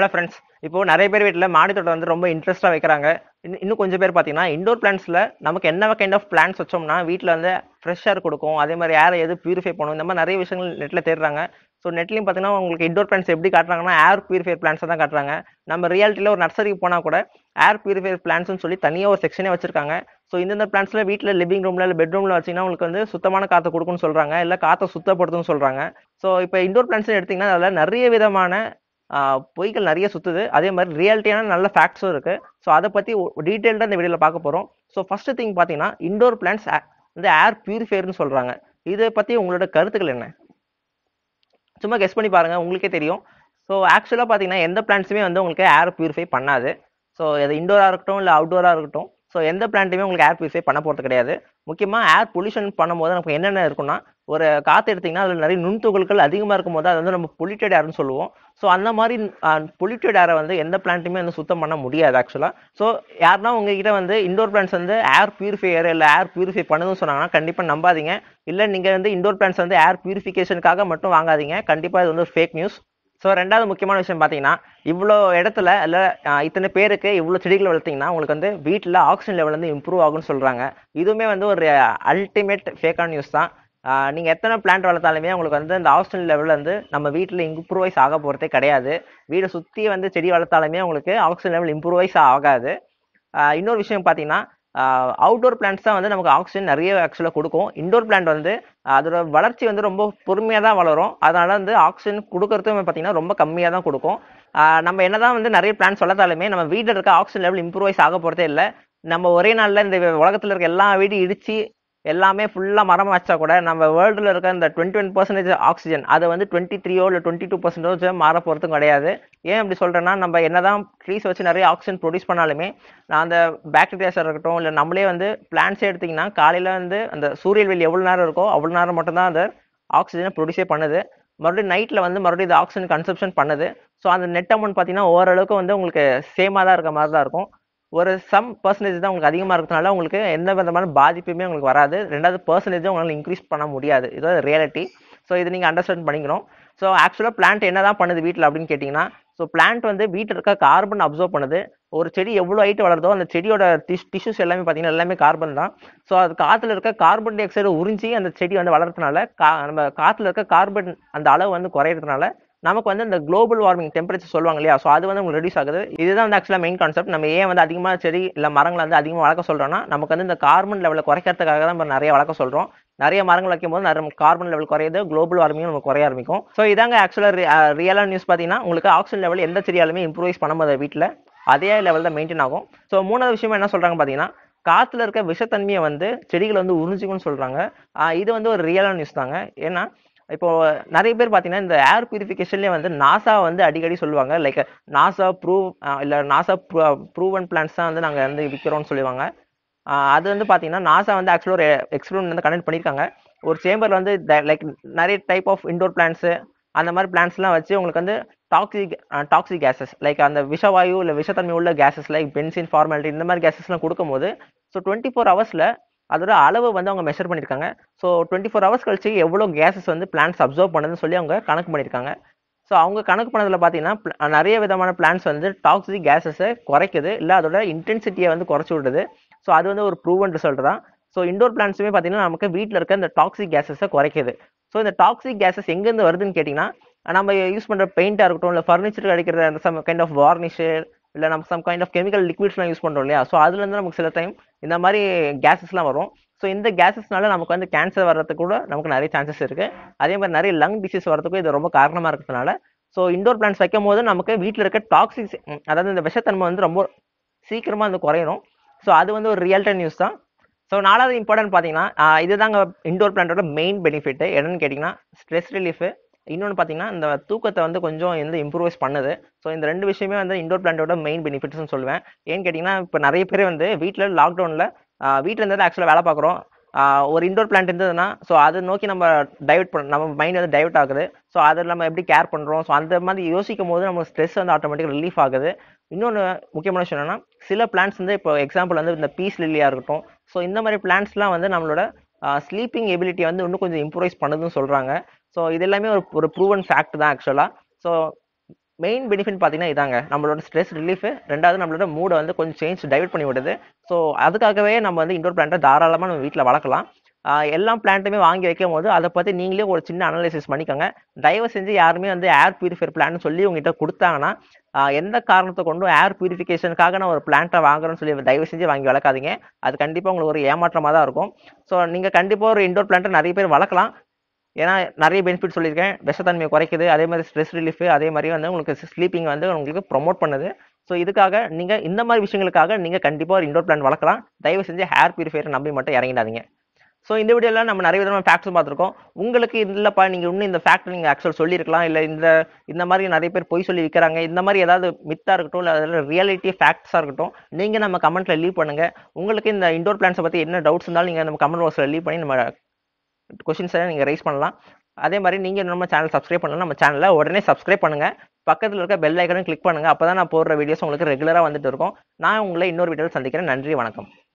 hello friends இப்போ நிறைய பேர் வீட்டில் மாடி தோட்டம் வந்து ரொம்ப இன்ட்ரெஸ்ட்டாக வைக்கிறாங்க இன்னும் கொஞ்சம் பேர் பார்த்தீங்கன்னா இண்டோர் பிளான்ஸில் நமக்கு என்ன கைண்ட் ஆஃப் பிளான்ஸ் வச்சோம்னா வீட்டில் வந்து ஃப்ரெஷ்ஷாக கொடுக்கும் அதே மாதிரி ஏரை எது பியூரிஃபை பண்ணும் இந்த மாதிரி நிறைய விஷயங்கள் நெட்டில் தேடுறாங்க ஸோ நெட்லையும் பார்த்தீங்கன்னா உங்களுக்கு இண்டோர் பிளான்ஸ் எப்படி காட்டுறாங்கன்னா ஏர் பியூரிஃபை பிளான்ஸை தான் காட்டுறாங்க நம்ம ரியாலிட்டியில் ஒரு நர்சரிக்கு போனால் கூட ஏர் பியூரிஃபை பிளான்ஸ்னு சொல்லி தனியாக ஒரு செக்ஷனே வச்சிருக்காங்க ஸோ இந்த பிளான்ஸில் வீட்டில் லிவிங் ரூமில் இல்லை பெட்ரூமில் வச்சிங்கன்னா உங்களுக்கு வந்து சுத்தமான காற்றை கொடுக்குன்னு சொல்கிறாங்க இல்லை காற்றை சுத்தப்படுத்துன்னு சொல்கிறாங்க ஸோ இப்போ இண்டோர் பிளான்ஸ்னு எடுத்திங்கன்னா அதில் நிறைய விதமான பொய்கள் நிறைய சுற்றுது அதே மாதிரி ரியாலிட்டியான நல்ல ஃபேக்ட்ஸும் இருக்குது ஸோ அதை பற்றி டீட்டெயில்டாக இந்த வீடியோவில் பார்க்க போகிறோம் ஸோ ஃபஸ்ட்டு திங் பார்த்தீங்கன்னா இண்டோர் பிளான்ஸ் வந்து ஏர் பியூரிஃபையர்னு சொல்கிறாங்க இதை பற்றி உங்களோட கருத்துக்கள் என்ன சும்மா கெஸ் பண்ணி பாருங்கள் உங்களுக்கே தெரியும் ஸோ ஆக்சுவலாக பார்த்தீங்கன்னா எந்த பிளான்ஸுமே வந்து உங்களுக்கு ஏர் பியூரிஃபை பண்ணாது ஸோ அது இண்டோராக இருக்கட்டும் இல்லை அவுட்டோராக இருக்கட்டும் ஸோ எந்த பிளான்ட்டுமே உங்களுக்கு ஏர் பியூரிஃபை பண்ண போகிறது கிடையாது முக்கியமாக ஏர் பொல்யூஷன் பண்ணும்போது நமக்கு என்னென்ன இருக்குன்னா ஒரு காற்று எடுத்திங்கன்னா அதில் நிறைய நுண்துகள்கள் அதிகமாக இருக்கும் போது அது வந்து நம்ம பொலியூட்டட் ஏர்னு சொல்லுவோம் ஸோ அந்த மாதிரி பொலியூட்டட் ஏரை வந்து எந்த பிளான்ட்டுமே வந்து சுத்தம் பண்ண முடியாது ஆக்சுவலாக ஸோ யாருன்னா உங்ககிட்ட வந்து இண்டோர் பிளான்ஸ் வந்து ஏர் பியூரிஃபையர் இல்லை ஏர் பியூரிஃபை பண்ணுதுன்னு சொன்னாங்கன்னா கண்டிப்பாக நம்பாதீங்க இல்லை நீங்கள் வந்து இண்டோர் பிளான்ஸ் வந்து ஏர் பியூரிஃபிகேஷனுக்காக மட்டும் வாங்காதீங்க கண்டிப்பாக இது வந்து ஒரு ஃபேக் நியூஸ் ஸோ ரெண்டாவது முக்கியமான விஷயம் பார்த்தீங்கன்னா இவ்வளோ இடத்துல இல்லை இத்தனை பேருக்கு இவ்வளோ செடிகள் வளர்த்திங்கன்னா உங்களுக்கு வந்து வீட்டில் ஆக்சிஜன் லெவல் வந்து இம்ப்ரூவ் ஆகும்னு சொல்கிறாங்க இதுவுமே வந்து ஒரு அல்டிமேட் ஃபேக்கான நியூஸ் தான் நீங்கள் எத்தனை பிளான்ட் வளர்த்தாலுமே உங்களுக்கு வந்து இந்த ஆக்சிஜன் லெவலில் வந்து நம்ம வீட்டில் இம்ப்ரூவைஸ் ஆக போகிறதே கிடையாது வீடை சுற்றி வந்து செடி வளர்த்தாலுமே உங்களுக்கு ஆக்சிஜன் லெவல் இம்ப்ரூவைஸ் ஆகாது இன்னொரு விஷயம் பார்த்தீங்கன்னா அவுட்டோர் பிளான்ஸ் தான் வந்து நமக்கு ஆக்சிஜன் நிறைய ஆக்சுவலாக கொடுக்கும் இன்டோர் பிளான்ட் வந்து அதோட வளர்ச்சி வந்து ரொம்ப பொறுமையாக தான் வளரும் அதனால் வந்து ஆக்சிஜன் கொடுக்கறதும் பார்த்திங்கன்னா ரொம்ப கம்மியாக தான் கொடுக்கும் நம்ம என்ன தான் வந்து நிறைய பிளான்ஸ் வளர்த்தாலுமே நம்ம வீட்டில் இருக்க ஆக்சிஜன் லெவல் இம்ப்ரூவைஸ் ஆக போகிறதே இல்லை நம்ம ஒரே நாளில் இந்த உலகத்தில் இருக்க எல்லா வீடு இடித்து எல்லாமே ஃபுல்லாக மரம் வச்சா கூட நம்ம வேர்ல்டில் இருக்க இந்த டுவெண்ட்டி ஒன் பர்சன்டேஜ் ஆக்சிஜன் அதை வந்து டுவெண்ட்டி த்ரீயோ இல்லை டுவெண்ட்டி டூ பர்சன்டேஜோ மாற போகிறதும் கிடையாது ஏன் அப்படி சொல்கிறேன்னா நம்ம என்ன தான் ட்ரீஸ் வச்சு நிறைய ஆக்சிஜன் ப்ரொடியூஸ் பண்ணாலுமே நான் அந்த பேக்டீரியாஸாக இருக்கட்டும் இல்லை நம்மளே வந்து பிளான்ஸே எடுத்திங்கன்னா காலையில் வந்து அந்த சூரிய வெளி எவ்வளோ நேரம் இருக்கோ அவ்வளோ நேரம் மட்டும்தான் அந்த ஆக்சிஜனை ப்ரொடியூஸே பண்ணுது மறுபடியும் நைட்டில் வந்து மறுபடியும் இது ஆக்சிஜன் கன்சப்ஷன் பண்ணுது ஸோ அந்த நெட் அமௌண்ட் பார்த்தீங்கன்னா ஓரளவுக்கு வந்து உங்களுக்கு சேமாக தான் இருக்க மாதிரி தான் இருக்கும் ஒரு சம் பர்சன்டேஜ் தான் உங்களுக்கு அதிகமாக இருக்கிறதுனால உங்களுக்கு எந்த விதமான பாதிப்புமே உங்களுக்கு வராது ரெண்டாவது பர்சன்டேஜும் உங்களால் இன்க்ரீஸ் பண்ண முடியாது இது ரியாலிட்டி ஸோ இது நீங்கள் அண்டர்ஸ்டாண்ட் பண்ணிக்கணும் ஸோ ஆக்சுவலாக பிளான்ட் என்ன தான் பண்ணுது வீட்டில் அப்படின்னு கேட்டிங்கன்னா ஸோ பிளான்ட் வந்து வீட்டில் இருக்க கார்பன் அப்சர்வ் பண்ணுது ஒரு செடி எவ்வளோ ஹைட்டு வளருதோ அந்த செடியோட டிஷ் டிஷ்யூஸ் எல்லாமே பார்த்தீங்கன்னா எல்லாமே கார்பன் தான் ஸோ அது காற்றுல இருக்க கார்பன் டை ஆக்சைடு உறிஞ்சி அந்த செடி வந்து வளர்கிறதுனால கா நம்ம காற்றுல இருக்க கார்பன் அந்த அளவு வந்து குறையிறதுனால நமக்கு வந்து இந்த குளோபல் வார்மிங் டெம்பரேச்சர் சொல்லுவாங்க இல்லையா ஸோ அது வந்து உங்களுக்கு ரெடியூஸ் ஆகுது இதுதான் வந்து ஆக்சுவலாக மெயின் கான்செப்ட் நம்ம ஏன் வந்து அதிகமாக செடி இல்லை மரங்களை வந்து அதிகமாக வளர்க்க சொல்கிறோம்னா நமக்கு வந்து இந்த கார்பன் லெவலை குறைக்கிறதுக்காக தான் நம்ம நிறைய வளர்க்க சொல்கிறோம் நிறைய மரங்கள் வைக்கும் போது நிறைய கார்பன் லெவல் குறையுது குளோபல் வார்மிங்கும் நமக்கு குறைய ஆரம்பிக்கும் ஸோ இதாங்க ஆக்சுவலாக ரியலாக நியூஸ் பார்த்தீங்கன்னா உங்களுக்கு ஆக்சிஜன் லெவல் எந்த செடியாலுமே இம்ப்ரூவைஸ் பண்ண முடியாது வீட்டில் அதே லெவல் தான் மெயின்டைன் ஆகும் ஸோ மூணாவது விஷயமா என்ன சொல்கிறாங்க பார்த்தீங்கன்னா காற்றுல இருக்க விஷத்தன்மையை வந்து செடிகளை வந்து உறிஞ்சிக்கும்னு சொல்கிறாங்க இது வந்து ஒரு ரியலான நியூஸ் தாங்க ஏன்னா இப்போ நிறைய பேர் பார்த்தீங்கன்னா இந்த ஏர் பியூரிஃபிகேஷன்லேயே வந்து நாசா வந்து அடிக்கடி சொல்லுவாங்க லைக் நாசா ப்ரூவ் இல்லை நாசா ப்ரூவன் பிளான்ஸ் தான் வந்து நாங்கள் வந்து விற்கிறோம்னு சொல்லுவாங்க அது வந்து பார்த்தீங்கன்னா நாசா வந்து ஆக்சுவலாக ஒரு எக்ஸ்பிரிமெண்ட் வந்து கண்டக்ட் பண்ணியிருக்காங்க ஒரு சேம்பரில் வந்து லைக் நிறைய டைப் ஆஃப் இண்டோர் பிளான்ஸு அந்த மாதிரி பிளான்ஸ்லாம் வச்சு உங்களுக்கு வந்து டாக்ஸிக் டாக்ஸிக் கேசஸ் லைக் அந்த விஷவாயு இல்லை விஷத்தன்மை உள்ள கேசஸ் லைக் பென்சின் ஃபார்மாலிட்டி இந்த மாதிரி கேசஸ்லாம் கொடுக்கும்போது ஸோ டுவெண்ட்டி ஃபோர் ஹவர்ஸில் அதோட அளவு வந்து அவங்க மெஷர் பண்ணியிருக்காங்க ஸோ டுவெண்ட்டி ஃபோர் ஹவர்ஸ் கழிச்சு எவ்வளோ கேஸஸ் வந்து பிளான்ஸ் அப்சர்வ் பண்ணதுன்னு சொல்லி அவங்க கணக்கு பண்ணியிருக்காங்க ஸோ அவங்க கணக்கு பண்ணதில் பார்த்தீங்கன்னா நிறைய விதமான பிளான்ஸ் வந்து டாக்ஸிக் கேஸஸை குறைக்குது இல்லை அதோட இன்டென்சிட்டியை வந்து குறைச்சி விடுது ஸோ அது வந்து ஒரு ப்ரூவன் ரிசல்ட் தான் ஸோ இண்டோர் பிளான்ஸுமே பார்த்தீங்கன்னா நமக்கு வீட்டில் இருக்க இந்த டாக்ஸிக் கேஸஸை குறைக்குது ஸோ இந்த டாக்ஸிக் கேஸஸ் எங்கேருந்து வருதுன்னு கேட்டிங்கன்னா நம்ம யூஸ் பண்ணுற பெயிண்ட்டாக இருக்கட்டும் இல்லை ஃபர்னிச்சர் அடிக்கிற அந்த சம் கைண்ட் ஆஃப் வார்னிஷு இல்லை நம்ம சம் கைண்ட் ஆஃப் கெமிக்கல் லிக்விட்ஸ்லாம் யூஸ் பண்ணுறோம் இல்லையா ஸோ அதுலேருந்து நமக்கு சில டைம் இந்த மாதிரி கேஸஸ்லாம் வரும் ஸோ இந்த கேஸஸ்னால நமக்கு வந்து கேன்சர் வர்றதுக்கு கூட நமக்கு நிறைய சான்சஸ் இருக்குது அதே மாதிரி நிறைய லங் டிசீஸ் வரதுக்கும் இது ரொம்ப காரணமாக இருக்கிறதுனால ஸோ இண்டோர் பிளான்ஸ் வைக்கும் போது நமக்கு வீட்டில் இருக்க டாக்ஸிக்ஸ் அதாவது இந்த விஷத்தன்மை வந்து ரொம்ப சீக்கிரமாக வந்து குறையணும் ஸோ அது வந்து ஒரு ரியல்டன் நியூஸ் தான் ஸோ நாலாவது இம்பார்ட்டன்ட் பார்த்தீங்கன்னா இதுதாங்க இண்டோர் பிளான்ட்டோட மெயின் பெனிஃபிட் என்னென்னு கேட்டிங்கன்னா ஸ்ட்ரெஸ் ரிலீஃபு இன்னொன்று பார்த்தீங்கன்னா இந்த தூக்கத்தை வந்து கொஞ்சம் வந்து இம்ப்ரூவைஸ் பண்ணுது ஸோ இந்த ரெண்டு விஷயமே வந்து இண்டோர் பிளான்ட்டோட மெயின் பெனிஃபிட்ஸ்னு சொல்லுவேன் ஏன்னு கேட்டிங்கன்னா இப்போ நிறைய பேர் வந்து வீட்டில் லாக்டவுனில் வீட்டில் இருந்து ஆக்சுவலாக வேலை பார்க்குறோம் ஒரு இண்டோர் பிளான்ட் இருந்ததுன்னா ஸோ அதை நோக்கி நம்ம டைவெர்ட் பண்ண நம்ம மைண்ட் வந்து டைவெர்ட் ஆகுது ஸோ அதில் நம்ம எப்படி கேர் பண்ணுறோம் ஸோ அந்த மாதிரி யோசிக்கும் போது நம்ம ஸ்ட்ரெஸ் வந்து ஆட்டோமேட்டிக்காக ரிலீஃப் ஆகுது இன்னொன்று முக்கியமான விஷயம் என்னென்னா சில பிளான்ஸ் வந்து இப்போ எக்ஸாம்பிள் வந்து இந்த பீஸ் லில்லியாக இருக்கட்டும் ஸோ இந்த மாதிரி பிளான்ஸ்லாம் வந்து நம்மளோட ஸ்லீப்பிங் எபிலிட்டி வந்து இன்னும் கொஞ்சம் இம்ப்ரூவைஸ் பண்ணதுன்னு சொல்கிறாங்க ஸோ இது எல்லாமே ஒரு ஒரு ப்ரூவன் ஃபேக்ட் தான் ஆக்சுவலாக ஸோ மெயின் பெனிஃபிட் பார்த்தீங்கன்னா இதாங்க நம்மளோட ஸ்ட்ரெஸ் ரிலீஃப் ரெண்டாவது நம்மளோட மூடை வந்து கொஞ்சம் சேஞ்ச் டைவெர்ட் பண்ணி விடுது ஸோ அதுக்காகவே நம்ம வந்து இன்டோர் பிளான்ட்டை தாராளமாக நம்ம வீட்டில் வளர்க்கலாம் எல்லா பிளான்ட்டுமே வாங்கி வைக்கும் போது அதை பற்றி நீங்களே ஒரு சின்ன அனலைசிஸ் பண்ணிக்கோங்க தயவு செஞ்சு யாருமே வந்து ஏர் பியூரிஃபையர் பிளான் சொல்லி உங்ககிட்ட கொடுத்தாங்கன்னா எந்த காரணத்தை கொண்டு ஏர் பியூரிஃபிகேஷனுக்காக நான் ஒரு பிளான்ட்டை வாங்குறேன்னு சொல்லி தயவு செஞ்சு வாங்கி வளர்க்காதீங்க அது கண்டிப்பாக உங்களுக்கு ஒரு ஏமாற்றமாக தான் இருக்கும் ஸோ நீங்கள் கண்டிப்பாக ஒரு இண்டோர் பிளான்ட்டை நிறைய பேர் வளர்க்கலாம் ஏன்னா நிறைய பெனிஃபிட் சொல்லியிருக்கேன் விஷத்தன்மையை குறைக்குது அதே மாதிரி ஸ்ட்ரெஸ் ரிலீஃப் அதே மாதிரி வந்து உங்களுக்கு ஸ்லீப்பிங் வந்து உங்களுக்கு ப்ரொமோட் பண்ணுது ஸோ இதுக்காக நீங்கள் இந்த மாதிரி விஷயங்களுக்காக நீங்கள் கண்டிப்பாக ஒரு இண்டோர் பிளான் வளர்க்கலாம் தயவு செஞ்சு ஹேர் பியூரிஃபையரை நம்பி மட்டும் இறங்கிடாதீங்க ஸோ இந்த வீடியோவில் நம்ம நிறைய விதமான ஃபேக்ட்ஸ் பார்த்துருக்கோம் உங்களுக்கு இல்லைப்பா நீங்கள் இன்னும் இந்த ஃபேக்ட் நீங்கள் ஆக்சுவல் சொல்லியிருக்கலாம் இல்லை இந்த இந்த மாதிரி நிறைய பேர் பொய் சொல்லி விற்கிறாங்க இந்த மாதிரி ஏதாவது மித்தாக இருக்கட்டும் இல்லை அதில் ரியாலிட்டி ஃபேக்ட்ஸாக இருக்கட்டும் நீங்கள் நம்ம கமெண்ட்டில் லீவ் பண்ணுங்கள் உங்களுக்கு இந்த இண்டோர் பிளான்ஸை பற்றி என்ன டவுட்ஸ் இருந்தாலும் நீங்கள் நம்ம கமெண்ட் பாக்ஸில் லீவ் பண்ணி நம்ம கொஷின்ஸை நீங்கள் ரைஸ் பண்ணலாம் அதே மாதிரி நீங்கள் நம்ம சேனல் சப்ஸ்கிரைப் பண்ணலாம் நம்ம சேனலில் உடனே சப்ஸ்கிரைப் பண்ணுங்கள் பக்கத்தில் இருக்க பெல் ஐக்கனும் கிளிக் பண்ணுங்கள் அப்போ தான் நான் போடுற வீடியோஸ் உங்களுக்கு ரெகுலராக வந்துட்டு இருக்கும் நான் உங்களை இன்னொரு வீடியோவில் சந்திக்கிறேன் நன்றி வணக்கம்